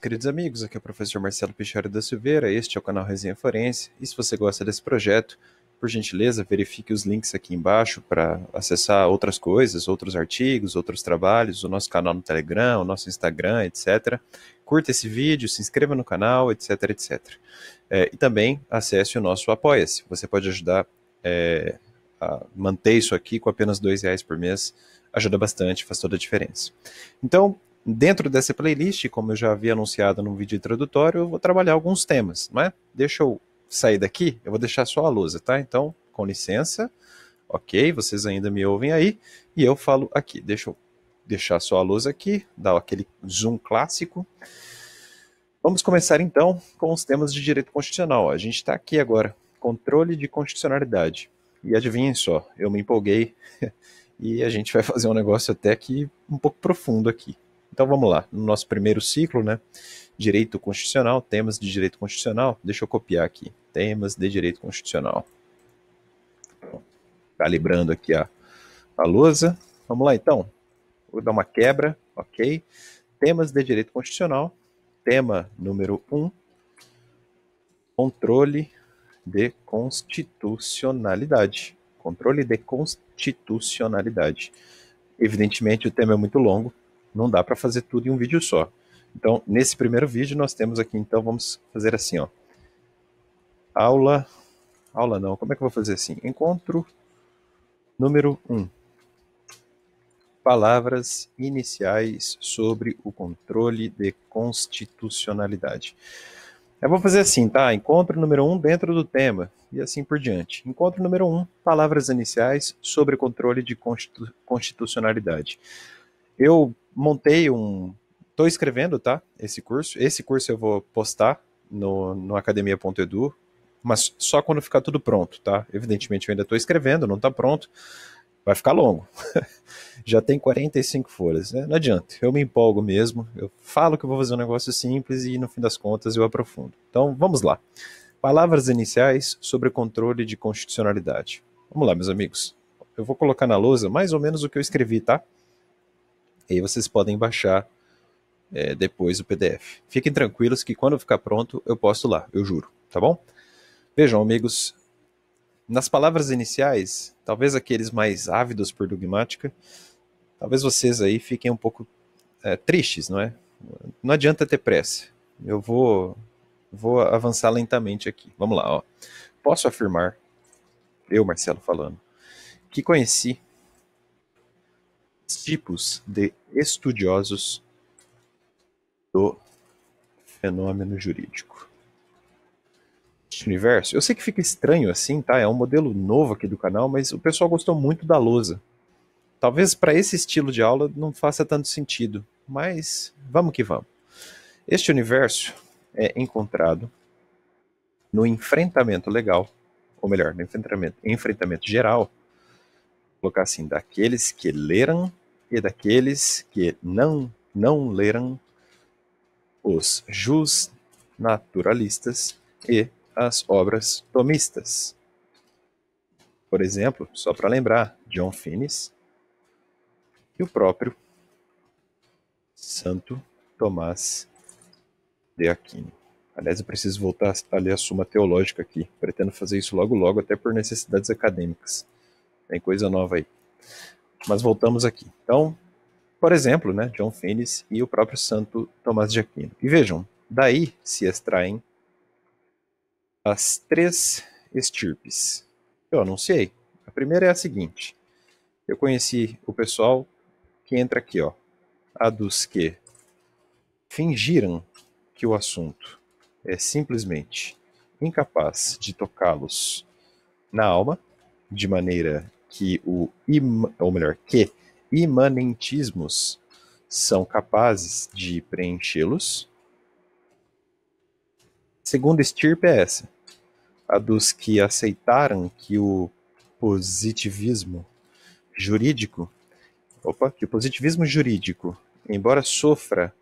Queridos amigos, aqui é o professor Marcelo Pichari da Silveira, este é o canal Resenha Forense, e se você gosta desse projeto, por gentileza, verifique os links aqui embaixo para acessar outras coisas, outros artigos, outros trabalhos, o nosso canal no Telegram, o nosso Instagram, etc. Curta esse vídeo, se inscreva no canal, etc, etc. É, e também acesse o nosso Apoia-se, você pode ajudar é, a manter isso aqui com apenas R$ reais por mês, ajuda bastante, faz toda a diferença. Então, Dentro dessa playlist, como eu já havia anunciado no vídeo introdutório, eu vou trabalhar alguns temas, é? Deixa eu sair daqui, eu vou deixar só a luz, tá? Então, com licença, ok, vocês ainda me ouvem aí, e eu falo aqui, deixa eu deixar só a luz aqui, dar aquele zoom clássico. Vamos começar então com os temas de direito constitucional. A gente está aqui agora, controle de constitucionalidade. E adivinhem só, eu me empolguei e a gente vai fazer um negócio até que um pouco profundo aqui. Então vamos lá, no nosso primeiro ciclo, né? Direito constitucional, temas de direito constitucional. Deixa eu copiar aqui. Temas de direito constitucional. Calibrando tá aqui a, a lousa. Vamos lá então. Vou dar uma quebra, ok? Temas de direito constitucional. Tema número 1. Um, controle de constitucionalidade. Controle de constitucionalidade. Evidentemente, o tema é muito longo, não dá para fazer tudo em um vídeo só. Então, nesse primeiro vídeo nós temos aqui, então vamos fazer assim, ó. Aula, aula não, como é que eu vou fazer assim? Encontro número 1. Um. Palavras iniciais sobre o controle de constitucionalidade. Eu vou fazer assim, tá? Encontro número 1 um dentro do tema e assim por diante. Encontro número 1, um, palavras iniciais sobre controle de constitu constitucionalidade. Eu montei um. Estou escrevendo, tá? Esse curso. Esse curso eu vou postar no, no academia.edu, mas só quando ficar tudo pronto, tá? Evidentemente eu ainda estou escrevendo, não está pronto. Vai ficar longo. Já tem 45 folhas, né? Não adianta. Eu me empolgo mesmo. Eu falo que eu vou fazer um negócio simples e no fim das contas eu aprofundo. Então vamos lá. Palavras iniciais sobre controle de constitucionalidade. Vamos lá, meus amigos. Eu vou colocar na lousa mais ou menos o que eu escrevi, tá? E aí vocês podem baixar é, depois o PDF. Fiquem tranquilos que quando ficar pronto eu posto lá, eu juro, tá bom? Vejam, amigos, nas palavras iniciais, talvez aqueles mais ávidos por dogmática, talvez vocês aí fiquem um pouco é, tristes, não é? Não adianta ter pressa. Eu vou, vou avançar lentamente aqui. Vamos lá, ó. Posso afirmar, eu, Marcelo, falando, que conheci tipos de estudiosos do fenômeno jurídico. Universo. Eu sei que fica estranho assim, tá? É um modelo novo aqui do canal, mas o pessoal gostou muito da lousa. Talvez para esse estilo de aula não faça tanto sentido, mas vamos que vamos. Este universo é encontrado no enfrentamento legal, ou melhor, no enfrentamento, enfrentamento geral, colocar assim, daqueles que leram e daqueles que não, não leram os jus naturalistas e as obras tomistas. Por exemplo, só para lembrar, John Finnis e o próprio Santo Tomás de Aquino. Aliás, eu preciso voltar a ler a Suma Teológica aqui. Pretendo fazer isso logo logo, até por necessidades acadêmicas. Tem coisa nova aí. Mas voltamos aqui. Então, por exemplo, né, John Finnes e o próprio Santo Tomás de Aquino. E vejam, daí se extraem as três estirpes que eu anunciei. A primeira é a seguinte: eu conheci o pessoal que entra aqui, ó, a dos que fingiram que o assunto é simplesmente incapaz de tocá-los na alma de maneira que o ou melhor, que imanentismos são capazes de preenchê-los. Segunda estirpe é essa, a dos que aceitaram que o positivismo jurídico, opa, que o positivismo jurídico, embora sofra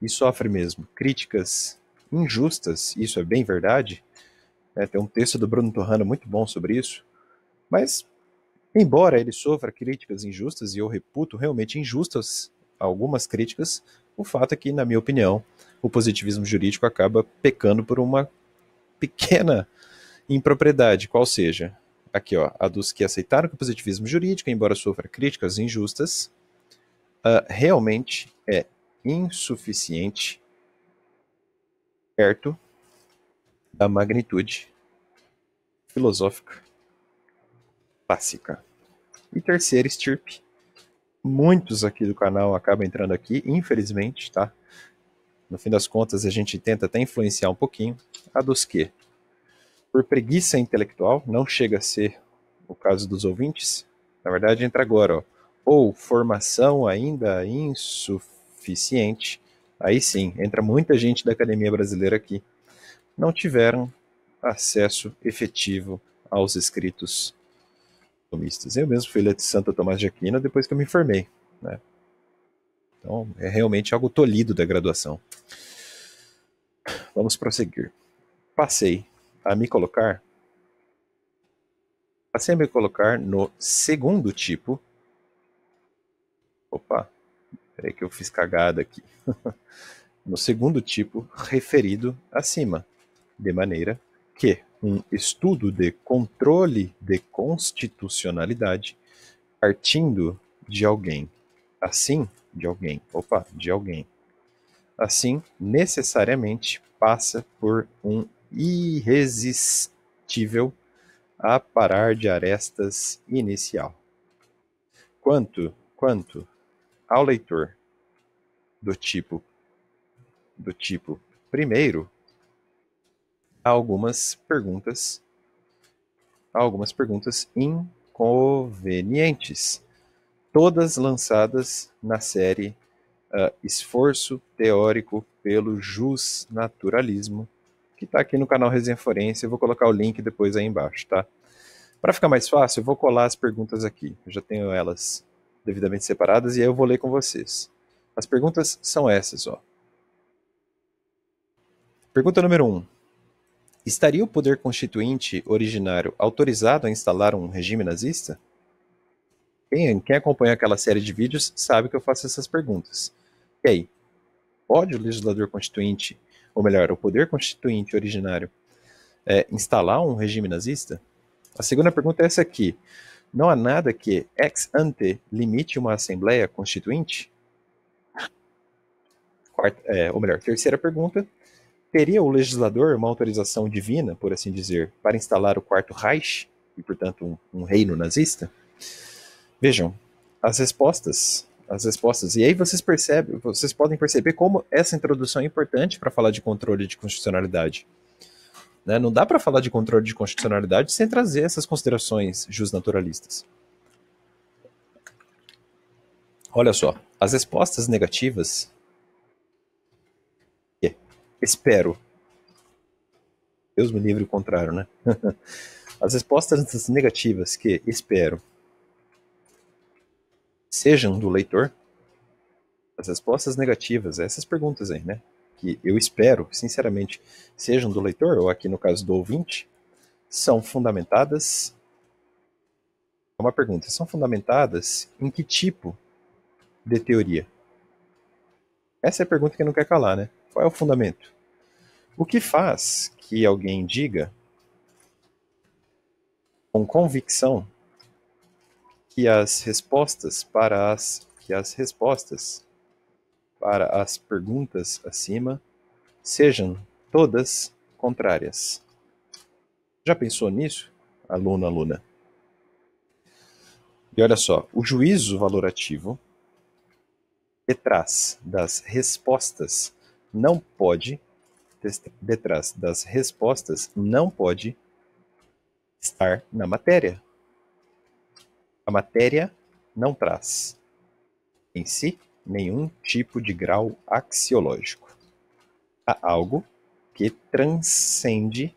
e sofre mesmo críticas injustas, isso é bem verdade. Né, tem um texto do Bruno Torrano muito bom sobre isso, mas Embora ele sofra críticas injustas, e eu reputo realmente injustas algumas críticas, o fato é que, na minha opinião, o positivismo jurídico acaba pecando por uma pequena impropriedade, qual seja, aqui ó, a dos que aceitaram que o positivismo jurídico, embora sofra críticas injustas, uh, realmente é insuficiente perto da magnitude filosófica clássica. E terceira estirpe. Muitos aqui do canal acabam entrando aqui, infelizmente, tá? No fim das contas, a gente tenta até influenciar um pouquinho. A dos que? Por preguiça intelectual, não chega a ser o caso dos ouvintes. Na verdade, entra agora, ó. Ou formação ainda insuficiente. Aí sim, entra muita gente da academia brasileira aqui. Não tiveram acesso efetivo aos escritos tomistas. Eu mesmo fui de Santo Tomás de Aquino depois que eu me formei, né? Então, é realmente algo tolhido da graduação. Vamos prosseguir. Passei a me colocar passei a me colocar no segundo tipo. Opa, peraí que eu fiz cagada aqui. no segundo tipo referido acima, de maneira que um estudo de controle de constitucionalidade partindo de alguém. Assim, de alguém, opa, de alguém. Assim, necessariamente passa por um irresistível aparar de arestas inicial. Quanto, quanto ao leitor do tipo do tipo primeiro, algumas perguntas, algumas perguntas inconvenientes, todas lançadas na série uh, Esforço Teórico pelo Jusnaturalismo, que está aqui no canal Resenha Forense. Eu vou colocar o link depois aí embaixo, tá? Para ficar mais fácil, eu vou colar as perguntas aqui. Eu já tenho elas devidamente separadas e aí eu vou ler com vocês. As perguntas são essas, ó. Pergunta número 1. Um. Estaria o poder constituinte originário autorizado a instalar um regime nazista? Bem, quem acompanha aquela série de vídeos sabe que eu faço essas perguntas. E aí? Pode o legislador constituinte, ou melhor, o poder constituinte originário, é, instalar um regime nazista? A segunda pergunta é essa aqui. Não há nada que ex ante limite uma assembleia constituinte? Quarta, é, ou melhor, terceira pergunta teria o legislador uma autorização divina, por assim dizer, para instalar o quarto Reich, e portanto um, um reino nazista? Vejam, as respostas as respostas. E aí vocês percebem, vocês podem perceber como essa introdução é importante para falar de controle de constitucionalidade. Né? Não dá para falar de controle de constitucionalidade sem trazer essas considerações justnaturalistas. Olha só, as respostas negativas Espero. Deus me livre o contrário, né? As respostas negativas que espero sejam do leitor. As respostas negativas, essas perguntas aí, né? Que eu espero, sinceramente, sejam do leitor, ou aqui no caso do ouvinte, são fundamentadas. É uma pergunta: são fundamentadas em que tipo de teoria? Essa é a pergunta que não quer calar, né? Qual é o fundamento? O que faz que alguém diga com convicção que as respostas para as que as respostas para as perguntas acima sejam todas contrárias. Já pensou nisso, aluno, aluna? E olha só, o juízo valorativo detrás das respostas não pode detrás das respostas não pode estar na matéria. A matéria não traz em si nenhum tipo de grau axiológico. Há algo que transcende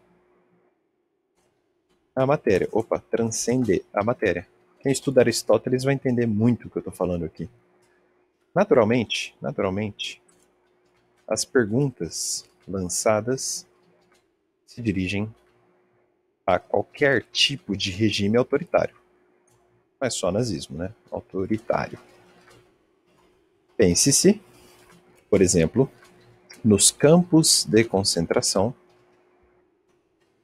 a matéria. Opa, transcende a matéria. Quem estuda Aristóteles vai entender muito o que eu estou falando aqui. Naturalmente, naturalmente, as perguntas lançadas se dirigem a qualquer tipo de regime autoritário. Não é só nazismo, né? Autoritário. Pense-se, por exemplo, nos campos de concentração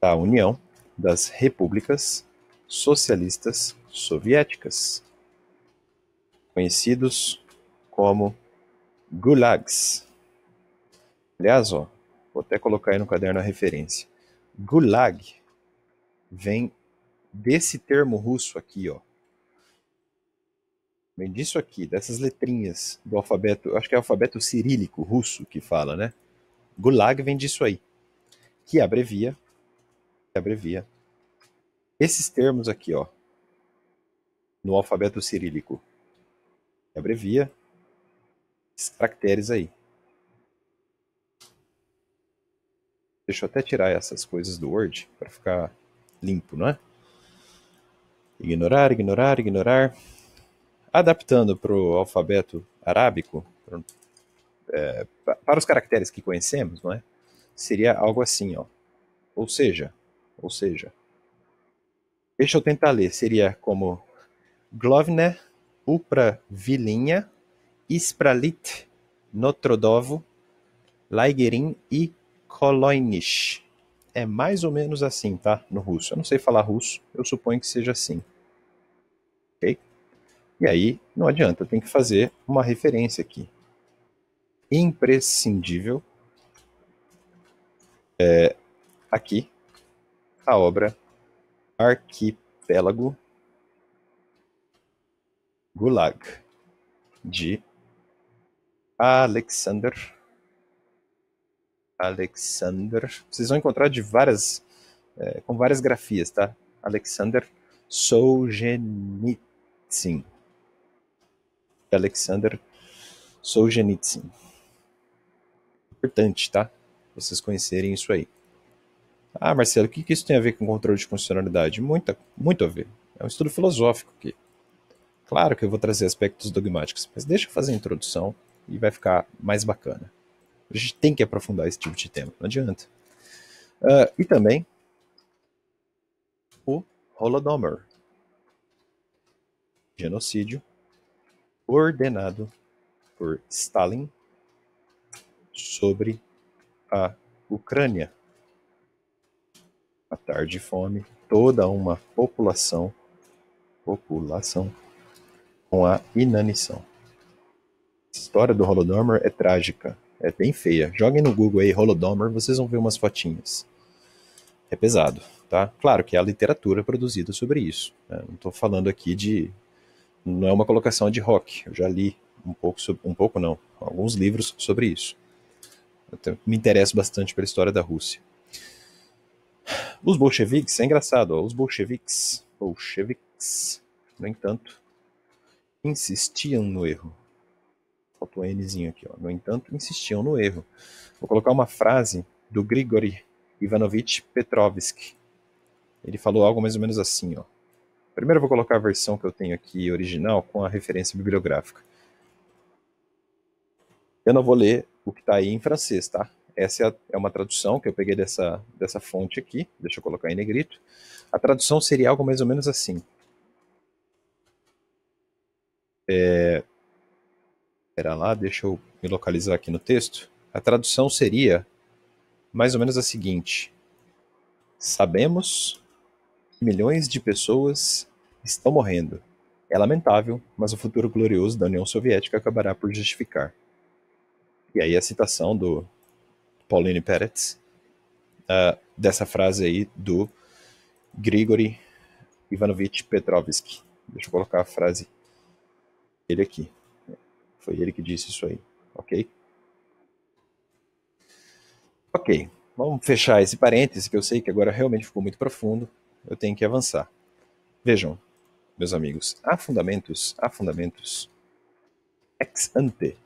da União das Repúblicas Socialistas Soviéticas, conhecidos como gulags. Aliás, ó, Vou até colocar aí no caderno a referência. Gulag vem desse termo russo aqui, ó. Vem disso aqui, dessas letrinhas do alfabeto, acho que é alfabeto cirílico russo que fala, né? Gulag vem disso aí, que abrevia, que abrevia esses termos aqui, ó, no alfabeto cirílico. Que abrevia esses caracteres aí. Deixa eu até tirar essas coisas do Word para ficar limpo, não é? Ignorar, ignorar, ignorar. Adaptando para o alfabeto arábico, é, para os caracteres que conhecemos, não é? Seria algo assim, ó. Ou seja, ou seja. Deixa eu tentar ler. Seria como Glovne Upra Vilinha Ispralit Notrodovo Laigerin e Koloinish. É mais ou menos assim, tá? No russo. Eu não sei falar russo, eu suponho que seja assim. Ok? E aí, não adianta, tem que fazer uma referência aqui. Imprescindível. É, aqui, a obra Arquipélago Gulag, de Alexander Alexander. Vocês vão encontrar de várias, é, com várias grafias, tá? Alexander Solzhenitsyn. Alexander Solzhenitsyn. Importante, tá? Vocês conhecerem isso aí. Ah, Marcelo, o que, que isso tem a ver com controle de constitucionalidade? Muita, muito a ver. É um estudo filosófico aqui. Claro que eu vou trazer aspectos dogmáticos, mas deixa eu fazer a introdução e vai ficar mais bacana. A gente tem que aprofundar esse tipo de tema, não adianta. Uh, e também o Holodomor, genocídio ordenado por Stalin sobre a Ucrânia. Matar de fome toda uma população, população com a inanição. A história do Holodomor é trágica. É bem feia. Joguem no Google aí, Holodomor, vocês vão ver umas fotinhas. É pesado, tá? Claro que há é literatura produzida sobre isso. Né? Não estou falando aqui de... Não é uma colocação de rock. Eu já li um pouco, sobre... um pouco não, alguns livros sobre isso. Eu me interesso bastante pela história da Rússia. Os bolcheviques, é engraçado, ó, os bolcheviques, bolcheviques, no entanto, insistiam no erro faltou um Nzinho aqui. Ó. No entanto, insistiam no erro. Vou colocar uma frase do Grigory Ivanovich Petrovsky. Ele falou algo mais ou menos assim. Ó. Primeiro vou colocar a versão que eu tenho aqui original com a referência bibliográfica. Eu não vou ler o que está aí em francês, tá? Essa é, é uma tradução que eu peguei dessa, dessa fonte aqui. Deixa eu colocar em negrito. A tradução seria algo mais ou menos assim. É, Espera lá, deixa eu me localizar aqui no texto. A tradução seria mais ou menos a seguinte: Sabemos que milhões de pessoas estão morrendo. É lamentável, mas o futuro glorioso da União Soviética acabará por justificar. E aí a citação do Pauline Peretz, uh, dessa frase aí do Grigory Ivanovich Petrovsky. Deixa eu colocar a frase dele aqui. Foi ele que disse isso aí, ok? Ok, vamos fechar esse parêntese que eu sei que agora realmente ficou muito profundo. Eu tenho que avançar. Vejam, meus amigos, há fundamentos, há fundamentos ex ante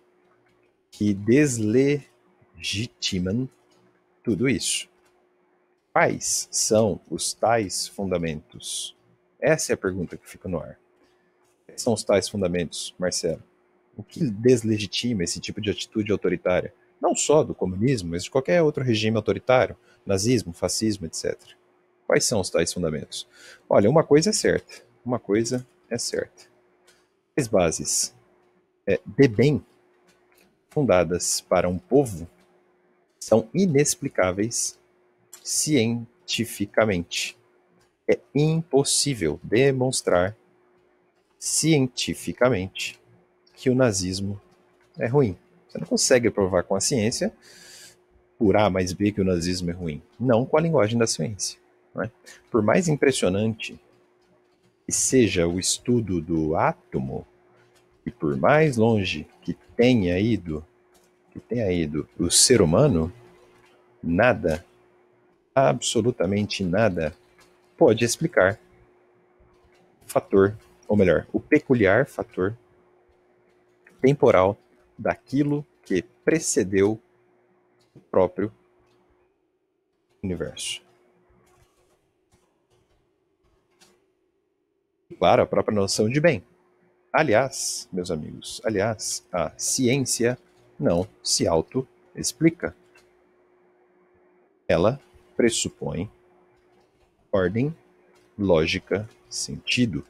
que deslegitimam tudo isso. Quais são os tais fundamentos? Essa é a pergunta que fica no ar. Quais são os tais fundamentos, Marcelo? o que deslegitima esse tipo de atitude autoritária, não só do comunismo, mas de qualquer outro regime autoritário, nazismo, fascismo, etc. Quais são os tais fundamentos? Olha, uma coisa é certa, uma coisa é certa. As bases é, de bem fundadas para um povo são inexplicáveis cientificamente. É impossível demonstrar cientificamente que o nazismo é ruim. Você não consegue provar com a ciência por A mais B que o nazismo é ruim. Não com a linguagem da ciência. É? Por mais impressionante que seja o estudo do átomo, e por mais longe que tenha ido, que tenha ido o ser humano, nada, absolutamente nada, pode explicar o fator, ou melhor, o peculiar fator temporal daquilo que precedeu o próprio universo. claro, a própria noção de bem. Aliás, meus amigos, aliás, a ciência não se auto-explica. Ela pressupõe ordem, lógica, sentido.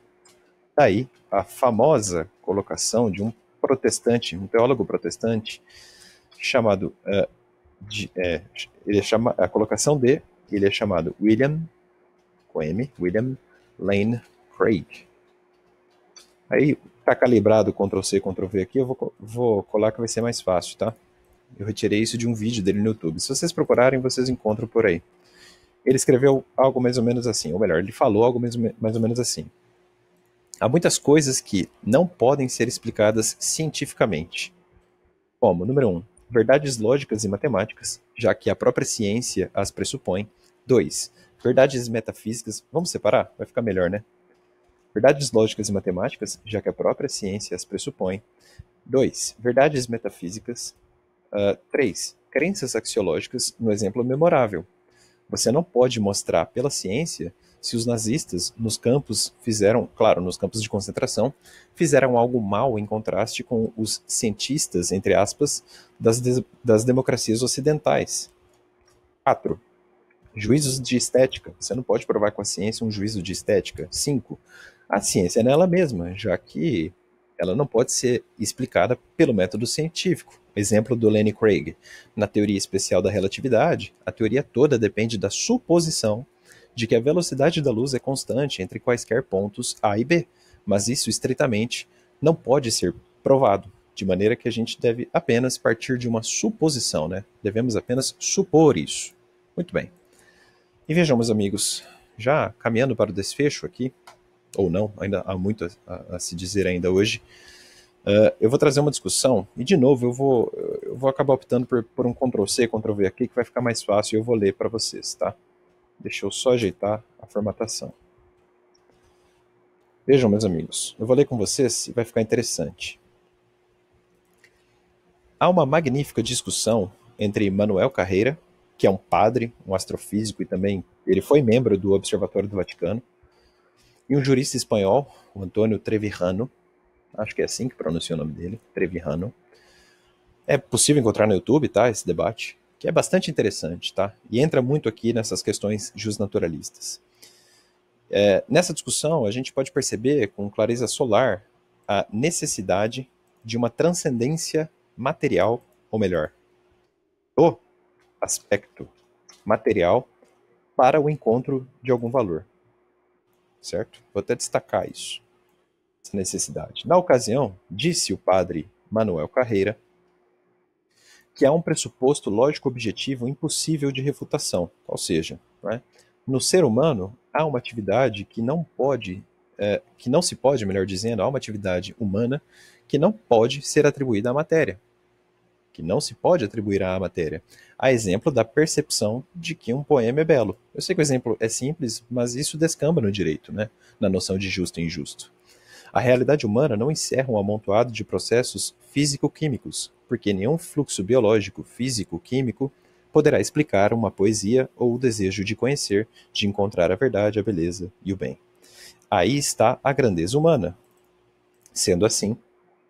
Daí a famosa colocação de um protestante, um teólogo protestante, chamado. Uh, de, é, ele é chama, a colocação de. Ele é chamado William, com M, William Lane Craig. Aí tá calibrado Ctrl C, Ctrl V aqui, eu vou, vou colar que vai ser mais fácil, tá? Eu retirei isso de um vídeo dele no YouTube. Se vocês procurarem, vocês encontram por aí. Ele escreveu algo mais ou menos assim, ou melhor, ele falou algo mais ou menos assim. Há muitas coisas que não podem ser explicadas cientificamente. Como, número 1, um, verdades lógicas e matemáticas, já que a própria ciência as pressupõe. 2. Verdades metafísicas. Vamos separar? Vai ficar melhor, né? Verdades lógicas e matemáticas, já que a própria ciência as pressupõe. 2. Verdades metafísicas. 3. Uh, ah, crenças axiológicas, no exemplo memorável. Você não pode mostrar pela ciência se os nazistas nos campos fizeram, claro, nos campos de concentração, fizeram algo mal em contraste com os cientistas, entre aspas, das, de das democracias ocidentais. 4. Juízos de estética. Você não pode provar com a ciência um juízo de estética. 5. A ciência é nela mesma, já que ela não pode ser explicada pelo método científico. Exemplo do Lenny Craig. Na teoria especial da relatividade, a teoria toda depende da suposição de que a velocidade da luz é constante entre quaisquer pontos A e B, mas isso estritamente não pode ser provado, de maneira que a gente deve apenas partir de uma suposição, né? Devemos apenas supor isso. Muito bem. E vejam, meus amigos, já caminhando para o desfecho aqui, ou não, ainda há muito a, a se dizer ainda hoje, uh, eu vou trazer uma discussão, e de novo eu vou, eu vou acabar optando por, por um Ctrl-C, Ctrl-V aqui, que vai ficar mais fácil e eu vou ler para vocês, tá? Deixa eu só ajeitar a formatação. Vejam, meus amigos, eu vou ler com vocês e vai ficar interessante. Há uma magnífica discussão entre Manuel Carreira, que é um padre, um astrofísico e também ele foi membro do Observatório do Vaticano, e um jurista espanhol, o Antônio Trevijano, acho que é assim que pronuncia o nome dele, Trevijano. É possível encontrar no YouTube, tá, esse debate que é bastante interessante, tá? E entra muito aqui nessas questões justnaturalistas. É, nessa discussão, a gente pode perceber com clareza solar a necessidade de uma transcendência material, ou melhor, do aspecto material para o encontro de algum valor. Certo? Vou até destacar isso, essa necessidade. Na ocasião, disse o padre Manuel Carreira que há é um pressuposto lógico objetivo impossível de refutação, ou seja, né, no ser humano há uma atividade que não pode, é, que não se pode, melhor dizendo, há uma atividade humana que não pode ser atribuída à matéria, que não se pode atribuir à matéria. A exemplo da percepção de que um poema é belo. Eu sei que o exemplo é simples, mas isso descamba no direito, né, na noção de justo e injusto. A realidade humana não encerra um amontoado de processos físico-químicos, porque nenhum fluxo biológico, físico, químico poderá explicar uma poesia ou o desejo de conhecer, de encontrar a verdade, a beleza e o bem. Aí está a grandeza humana. Sendo assim,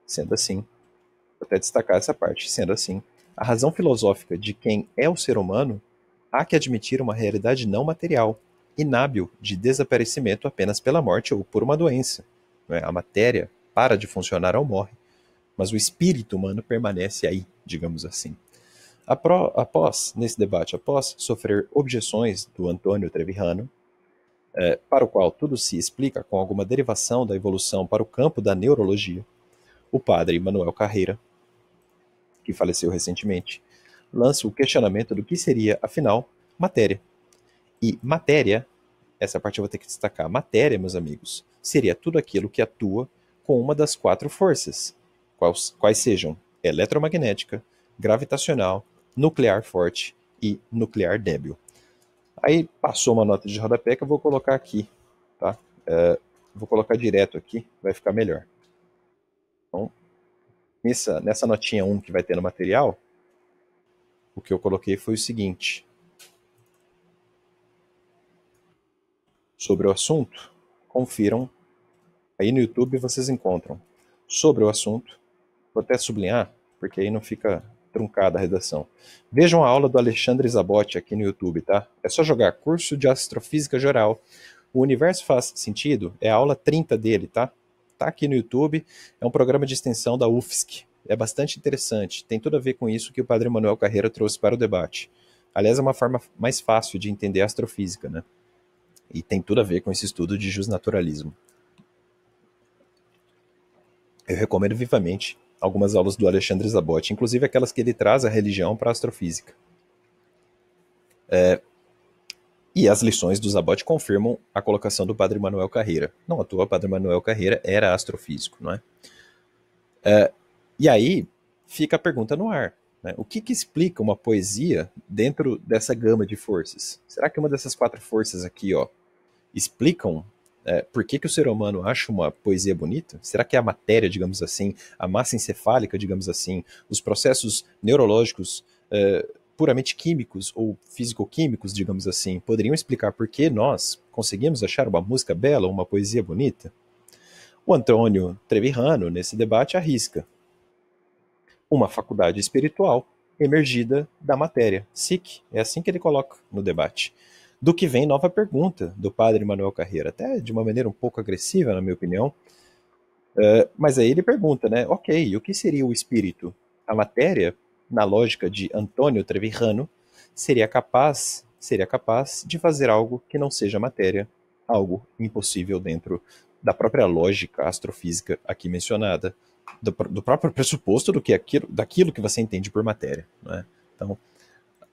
sendo assim, vou até destacar essa parte, sendo assim, a razão filosófica de quem é o ser humano há que admitir uma realidade não material, inábil de desaparecimento apenas pela morte ou por uma doença. É? A matéria para de funcionar ou morre mas o espírito humano permanece aí, digamos assim. Após, nesse debate, após sofrer objeções do Antônio Trevijano, eh, é, para o qual tudo se explica com alguma derivação da evolução para o campo da neurologia, o padre Manuel Carreira, que faleceu recentemente, lança o questionamento do que seria, afinal, matéria. E matéria, essa parte eu vou ter que destacar, matéria, meus amigos, seria tudo aquilo que atua com uma das quatro forças, quais, quais sejam eletromagnética, gravitacional, nuclear forte e nuclear débil. Aí passou uma nota de rodapé que eu vou colocar aqui, tá? Uh, vou colocar direto aqui, vai ficar melhor. Então, nessa, nessa notinha 1 que vai ter no material, o que eu coloquei foi o seguinte. Sobre o assunto, confiram. Aí no YouTube vocês encontram. Sobre o assunto, Vou até sublinhar, porque aí não fica truncada a redação. Vejam a aula do Alexandre Zabotti aqui no YouTube, tá? É só jogar curso de astrofísica geral. O universo faz sentido? É a aula 30 dele, tá? Tá aqui no YouTube, é um programa de extensão da UFSC. É bastante interessante, tem tudo a ver com isso que o Padre Manuel Carreira trouxe para o debate. Aliás, é uma forma mais fácil de entender a astrofísica, né? E tem tudo a ver com esse estudo de justnaturalismo. Eu recomendo vivamente algumas aulas do Alexandre Zabot, inclusive aquelas que ele traz a religião para a astrofísica. É, e as lições do Zabot confirmam a colocação do Padre Manuel Carreira. Não à toa, Padre Manuel Carreira era astrofísico, não é? é e aí fica a pergunta no ar. Né? O que, que, explica uma poesia dentro dessa gama de forças? Será que uma dessas quatro forças aqui ó, explicam é, por que, que o ser humano acha uma poesia bonita? Será que é a matéria, digamos assim, a massa encefálica, digamos assim, os processos neurológicos é, puramente químicos ou físico-químicos, digamos assim, poderiam explicar por que nós conseguimos achar uma música bela ou uma poesia bonita? O Antônio Trevirrano, nesse debate, arrisca uma faculdade espiritual emergida da matéria, SIC. É assim que ele coloca no debate do que vem nova pergunta do padre Manuel Carreira, até de uma maneira um pouco agressiva, na minha opinião. Uh, mas aí ele pergunta, né? Ok, o que seria o espírito? A matéria, na lógica de Antônio Trevirano, seria capaz, seria capaz de fazer algo que não seja matéria, algo impossível dentro da própria lógica astrofísica aqui mencionada, do, do próprio pressuposto do que é aquilo, daquilo que você entende por matéria. Né? Então,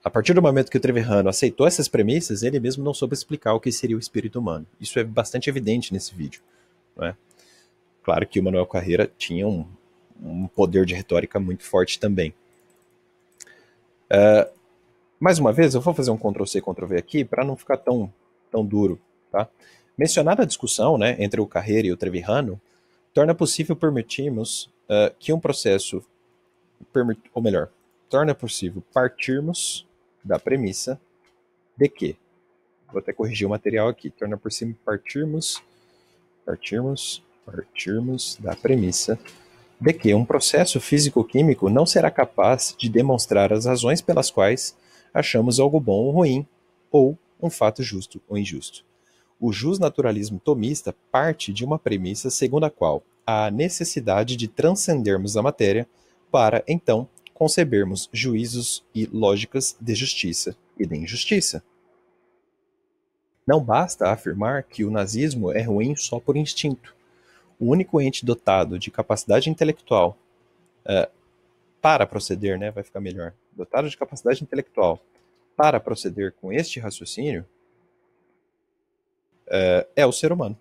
a partir do momento que o Trevirano aceitou essas premissas, ele mesmo não soube explicar o que seria o espírito humano. Isso é bastante evidente nesse vídeo. É? Claro que o Manuel Carreira tinha um, um poder de retórica muito forte também. Uh, mais uma vez, eu vou fazer um Ctrl+C, Ctrl+V aqui para não ficar tão, tão duro. Tá? Mencionada a discussão né, entre o Carreira e o Trevirano, torna possível permitirmos uh, que um processo, ou melhor, torna possível partirmos da premissa de que, vou até corrigir o material aqui, torna por cima partirmos, partirmos, partirmos da premissa de que um processo físico-químico não será capaz de demonstrar as razões pelas quais achamos algo bom ou ruim, ou um fato justo ou injusto. O justnaturalismo tomista parte de uma premissa segundo a qual há a necessidade de transcendermos a matéria para, então, concebermos juízos e lógicas de justiça e de injustiça. Não basta afirmar que o nazismo é ruim só por instinto. O único ente dotado de capacidade intelectual uh, para proceder, né, vai ficar melhor, dotado de capacidade intelectual para proceder com este raciocínio uh, é o ser humano.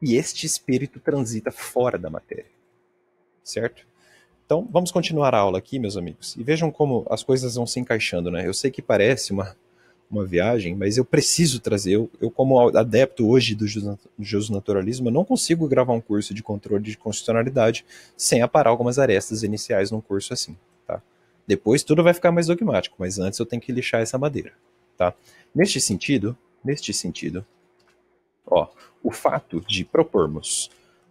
E este espírito transita fora da matéria, certo? Então, vamos continuar a aula aqui, meus amigos, e vejam como as coisas vão se encaixando, né? Eu sei que parece uma, uma viagem, mas eu preciso trazer. Eu, eu como adepto hoje do justnaturalismo, eu não consigo gravar um curso de controle de constitucionalidade sem aparar algumas arestas iniciais num curso assim, tá? Depois tudo vai ficar mais dogmático, mas antes eu tenho que lixar essa madeira, tá? Neste sentido, neste sentido, ó, o fato de propormos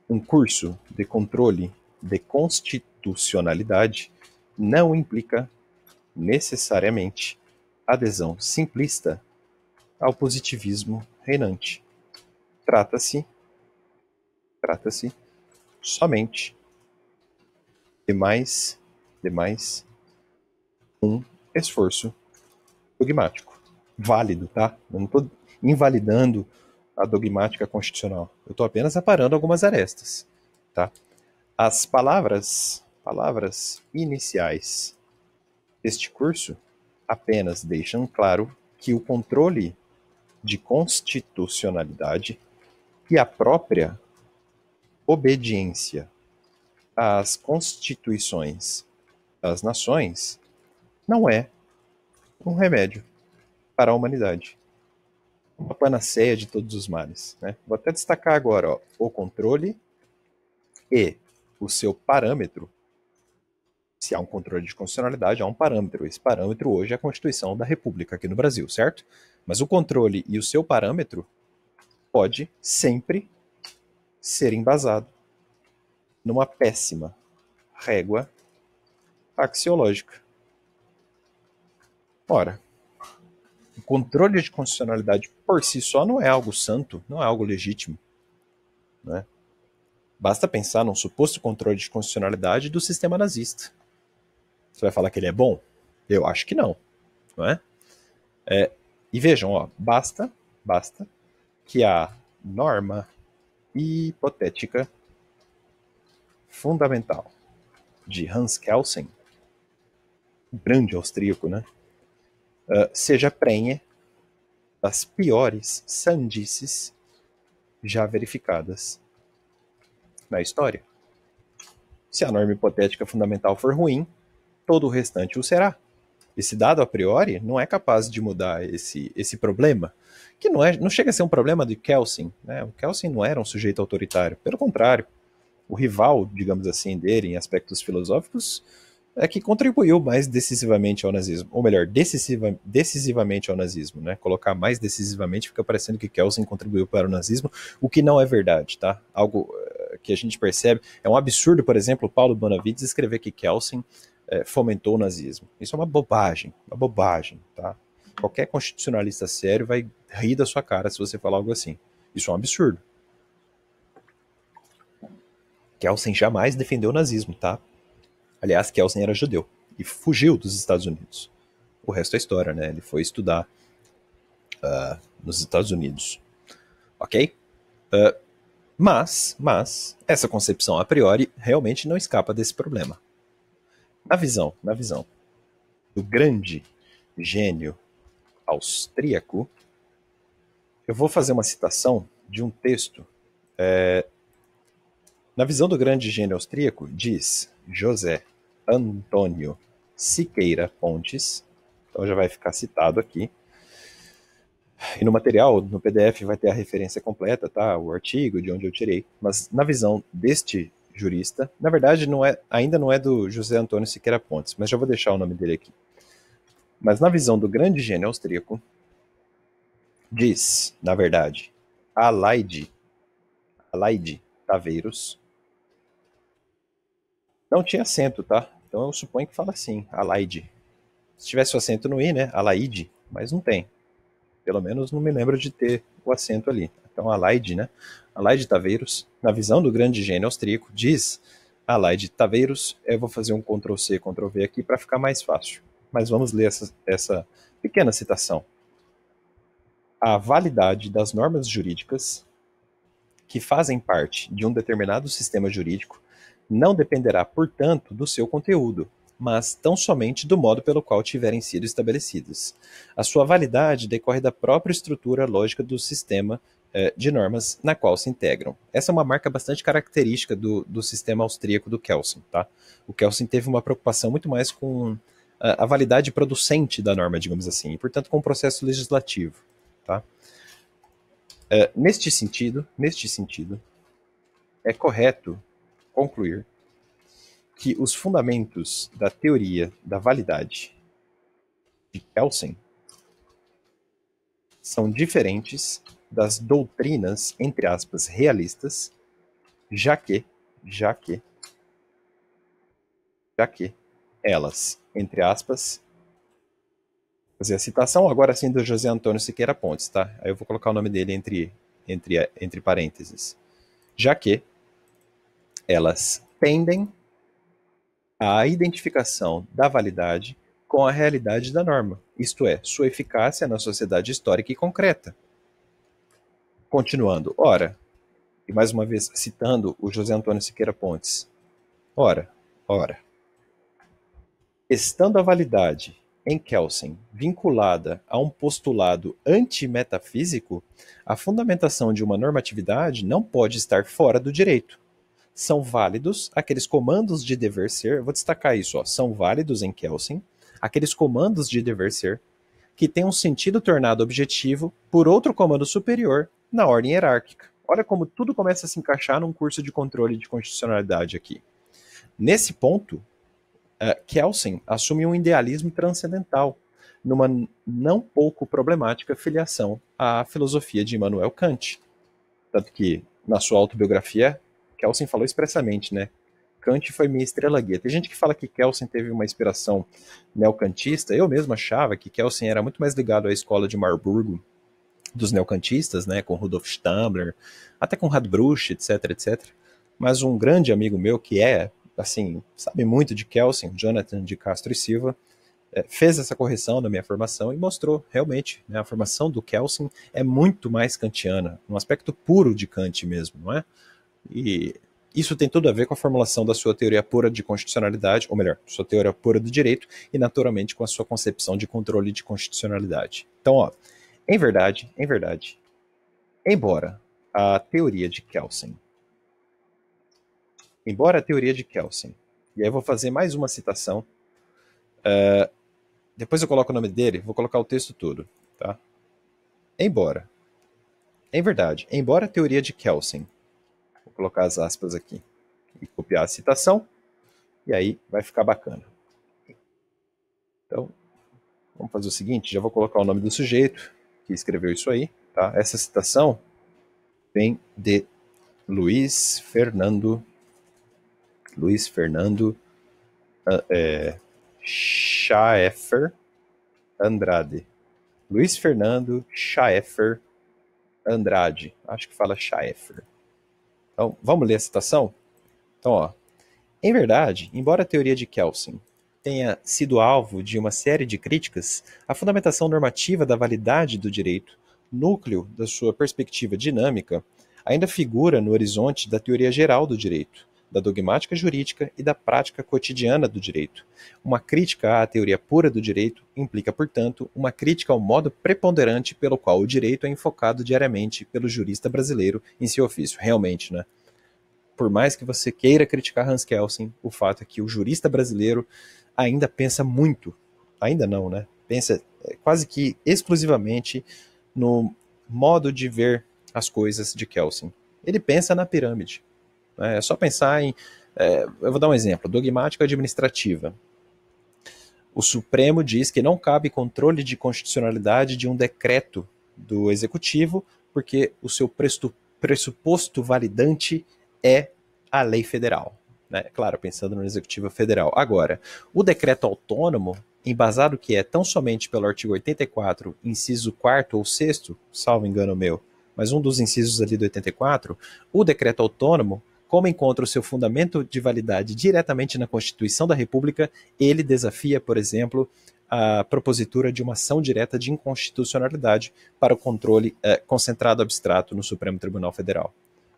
um curso de controle de constitucionalidade institucionalidade não implica necessariamente adesão simplista ao positivismo reinante. Trata-se trata-se somente de mais de mais um esforço dogmático, válido, tá? Eu não estou invalidando a dogmática constitucional. Eu estou apenas aparando algumas arestas, tá? As palavras palavras iniciais deste curso apenas deixam claro que o controle de constitucionalidade e a própria obediência às constituições das nações não é um remédio para a humanidade. Uma panaceia de todos os males. Né? Vou até destacar agora ó, o controle e o seu parâmetro se há um controle de constitucionalidade, há um parâmetro. Esse parâmetro hoje é a Constituição da República aqui no Brasil, certo? Mas o controle e o seu parâmetro pode sempre ser embasado numa péssima régua axiológica. Ora, o controle de constitucionalidade por si só não é algo santo, não é algo legítimo. Né? Basta pensar num suposto controle de constitucionalidade do sistema nazista. Você vai falar que ele é bom? Eu acho que não, não é? é e vejam, ó, basta, basta que a norma hipotética fundamental de Hans Kelsen, grande austríaco, né? Uh, seja prenhe das piores sandices já verificadas na história. Se a norma hipotética fundamental for ruim, todo o restante o será. Esse dado a priori não é capaz de mudar esse, esse problema, que não, é, não chega a ser um problema de Kelsen. Né? O Kelsen não era um sujeito autoritário, pelo contrário, o rival, digamos assim, dele em aspectos filosóficos é que contribuiu mais decisivamente ao nazismo, ou melhor, decisiva, decisivamente ao nazismo, né? Colocar mais decisivamente fica parecendo que Kelsen contribuiu para o nazismo, o que não é verdade, tá? Algo eh, que a gente percebe é um absurdo, por exemplo, Paulo Bonavides escrever que Kelsen é, fomentou o nazismo. Isso é uma bobagem, uma bobagem, tá? Qualquer constitucionalista sério vai rir da sua cara se você falar algo assim. Isso é um absurdo. Kelsen jamais defendeu o nazismo, tá? Aliás, Kelsen era judeu e fugiu dos Estados Unidos. O resto é história, né? Ele foi estudar uh, nos Estados Unidos. Ok? Uh, mas, mas, essa concepção a priori realmente não escapa desse problema na visão, na visão do grande gênio austríaco, eu vou fazer uma citação de um texto. É, na visão do grande gênio austríaco, diz José Antônio Siqueira Pontes, então já vai ficar citado aqui. E no material, no PDF, vai ter a referência completa, tá? O artigo, de onde eu tirei. Mas na visão deste jurista. Na verdade, não é, ainda não é do José Antônio Siqueira Pontes, mas já vou deixar o nome dele aqui. Mas na visão do grande gênio austríaco, diz, na verdade, Alaide, Alaide Taveiros, não tinha acento, tá? Então eu suponho que fala assim, Alaide. Se tivesse o acento no i, né? Alaide, mas não tem. Pelo menos não me lembro de ter o acento ali. Então, Alaide, né? Alaide Taveiros, na visão do grande gênio austríaco, diz Alaide Taveiros, eu vou fazer um Ctrl-C, Ctrl-V aqui para ficar mais fácil. Mas vamos ler essa, essa pequena citação. A validade das normas jurídicas que fazem parte de um determinado sistema jurídico não dependerá, portanto, do seu conteúdo, mas tão somente do modo pelo qual tiverem sido estabelecidas. A sua validade decorre da própria estrutura lógica do sistema é, de normas na qual se integram. Essa é uma marca bastante característica do, do sistema austríaco do Kelsen. Tá? O Kelsen teve uma preocupação muito mais com a, é, a validade producente da norma, digamos assim, e, portanto, com o processo legislativo. Tá? É, neste sentido, neste sentido, é correto concluir que os fundamentos da teoria da validade de Kelsen são diferentes das doutrinas, entre aspas, realistas, já que, já que, já que elas, entre aspas, fazer a citação agora sim do José Antônio Siqueira Pontes, tá? Aí eu vou colocar o nome dele entre, entre, entre parênteses. Já que elas tendem à identificação da validade com a realidade da norma, isto é, sua eficácia na sociedade histórica e concreta. Continuando, ora, e mais uma vez citando o José Antônio Siqueira Pontes, ora, ora, estando a validade em Kelsen vinculada a um postulado antimetafísico, a fundamentação de uma normatividade não pode estar fora do direito. São válidos aqueles comandos de dever ser, vou destacar isso, ó, são válidos em Kelsen, aqueles comandos de dever ser que têm um sentido tornado objetivo por outro comando superior na ordem hierárquica. Olha como tudo começa a se encaixar num curso de controle de constitucionalidade aqui. Nesse ponto, uh, Kelsen assume um idealismo transcendental, numa não pouco problemática filiação à filosofia de Immanuel Kant. Tanto que, na sua autobiografia, Kelsen falou expressamente, né? Kant foi minha estrela guia. Tem gente que fala que Kelsen teve uma inspiração neocantista. Eu mesmo achava que Kelsen era muito mais ligado à escola de Marburgo dos neocantistas, né, com Rudolf Stambler, até com Radbruch, etc, etc. Mas um grande amigo meu que é, assim, sabe muito de Kelsen, Jonathan de Castro e Silva, eh, fez essa correção da minha formação e mostrou realmente, né, a formação do Kelsen é muito mais kantiana, um aspecto puro de Kant mesmo, não é? E isso tem tudo a ver com a formulação da sua teoria pura de constitucionalidade, ou melhor, sua teoria pura do direito, e naturalmente com a sua concepção de controle de constitucionalidade. Então, ó, em verdade, em verdade. Embora a teoria de Kelsen. Embora a teoria de Kelsen. E aí eu vou fazer mais uma citação. Uh, depois eu coloco o nome dele, vou colocar o texto todo, tá? Embora. Em verdade, embora a teoria de Kelsen. Vou colocar as aspas aqui e copiar a citação. E aí vai ficar bacana. Então, vamos fazer o seguinte, já vou colocar o nome do sujeito, que escreveu isso aí, tá? Essa citação vem de Luiz Fernando Luiz Fernando uh, é, Schaeffer Andrade. Luiz Fernando Schaeffer Andrade. Acho que fala Schaeffer. Então, vamos ler a citação? Então, ó. Em verdade, embora a teoria de Kelsen tenha sido alvo de uma série de críticas, a fundamentação normativa da validade do direito, núcleo da sua perspectiva dinâmica, ainda figura no horizonte da teoria geral do direito, da dogmática jurídica e da prática cotidiana do direito. Uma crítica à teoria pura do direito implica, portanto, uma crítica ao modo preponderante pelo qual o direito é enfocado diariamente pelo jurista brasileiro em seu ofício. Realmente, né? por mais que você queira criticar Hans Kelsen, o fato é que o jurista brasileiro ainda pensa muito, ainda não, né? Pensa é, quase que exclusivamente no modo de ver as coisas de Kelsen. Ele pensa na pirâmide. Né? É só pensar em. É, eu vou dar um exemplo: dogmática administrativa. O Supremo diz que não cabe controle de constitucionalidade de um decreto do executivo, porque o seu pressuposto validante é a lei federal. Né? Claro, pensando no Executivo Federal. Agora, o decreto autônomo, embasado que é tão somente pelo artigo 84, inciso 4 ou 6, salvo engano meu, mas um dos incisos ali do 84, o decreto autônomo, como encontra o seu fundamento de validade diretamente na Constituição da República, ele desafia, por exemplo, a propositura de uma ação direta de inconstitucionalidade para o controle eh, concentrado abstrato no Supremo Tribunal Federal.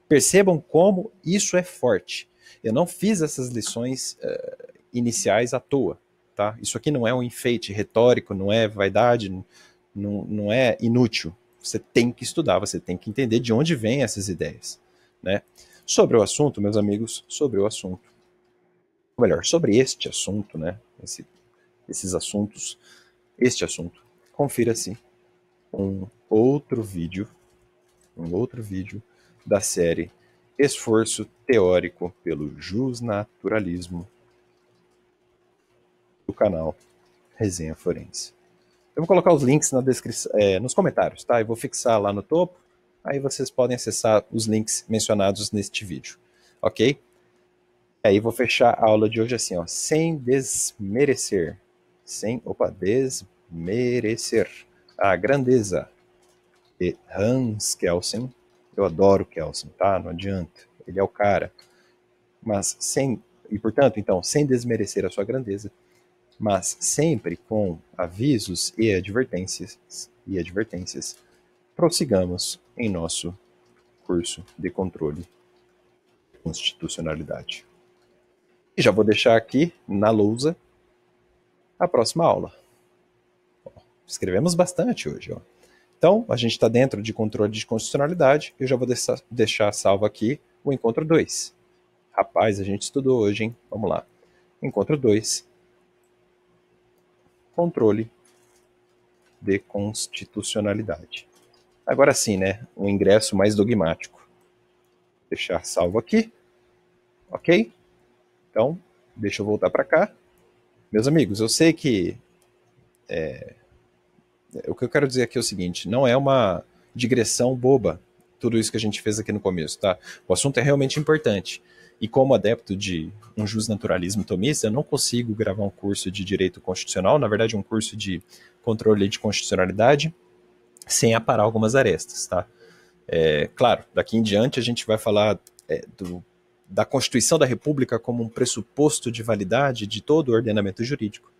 Percebam como isso é forte. Eu não fiz essas lições uh, iniciais à toa, tá? Isso aqui não é um enfeite retórico, não é vaidade, não, não é inútil. Você tem que estudar, você tem que entender de onde vêm essas ideias, né? Sobre o assunto, meus amigos, sobre o assunto. Ou melhor, sobre este assunto, né? Esse, esses assuntos, este assunto. Confira-se um outro vídeo, um outro vídeo da série Esforço Teórico pelo Jusnaturalismo do canal Resenha Forense. Eu vou colocar os links na descrição, é, nos comentários, tá? Eu vou fixar lá no topo, aí vocês podem acessar os links mencionados neste vídeo, ok? aí vou fechar a aula de hoje assim, ó, sem desmerecer, sem, opa, desmerecer a grandeza de Hans Kelsen, eu adoro o Kelsen, tá? Não adianta. Ele é o cara. Mas sem. E portanto, então, sem desmerecer a sua grandeza, mas sempre com avisos e advertências e advertências, prossigamos em nosso curso de controle de constitucionalidade. E já vou deixar aqui na lousa a próxima aula. Escrevemos bastante hoje, ó. Então, a gente está dentro de controle de constitucionalidade, eu já vou deixar, deixar salvo aqui o encontro 2. Rapaz, a gente estudou hoje, hein? Vamos lá. Encontro 2. Controle de constitucionalidade. Agora sim, né? Um ingresso mais dogmático. Deixar salvo aqui. Ok? Então, deixa eu voltar para cá. Meus amigos, eu sei que é, o que eu quero dizer aqui é o seguinte: não é uma digressão boba tudo isso que a gente fez aqui no começo, tá? O assunto é realmente importante. E como adepto de um justnaturalismo tomista, eu não consigo gravar um curso de direito constitucional, na verdade, um curso de controle de constitucionalidade, sem aparar algumas arestas, tá? É, claro, daqui em diante a gente vai falar é, do, da Constituição da República como um pressuposto de validade de todo o ordenamento jurídico.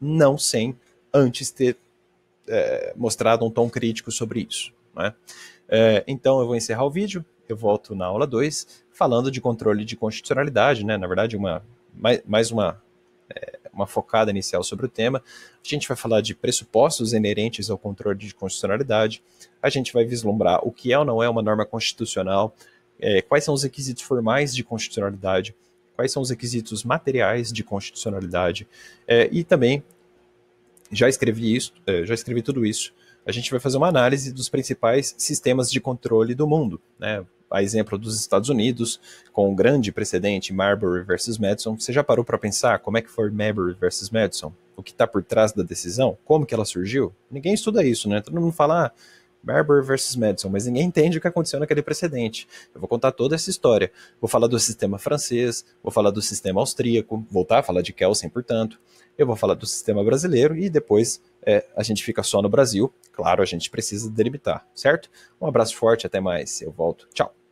Não sem antes ter é, mostrado um tom crítico sobre isso. Né? É, então eu vou encerrar o vídeo, eu volto na aula 2 falando de controle de constitucionalidade, né? na verdade uma, mais, mais uma, é, uma focada inicial sobre o tema. A gente vai falar de pressupostos inerentes ao controle de constitucionalidade, a gente vai vislumbrar o que é ou não é uma norma constitucional, é, quais são os requisitos formais de constitucionalidade, quais são os requisitos materiais de constitucionalidade é, e também já escrevi isso, é, já escrevi tudo isso. A gente vai fazer uma análise dos principais sistemas de controle do mundo, né? A exemplo dos Estados Unidos, com o grande precedente Marbury versus Madison. Você já parou para pensar como é que foi Marbury versus Madison? O que está por trás da decisão? Como que ela surgiu? Ninguém estuda isso, né? Todo mundo fala, ah, Barber versus Madison, mas ninguém entende o que aconteceu naquele precedente. Eu vou contar toda essa história. Vou falar do sistema francês, vou falar do sistema austríaco, voltar a falar de Kelsen, portanto eu vou falar do sistema brasileiro e depois é, a gente fica só no Brasil. Claro, a gente precisa delimitar, certo? Um abraço forte, até mais. Eu volto. Tchau.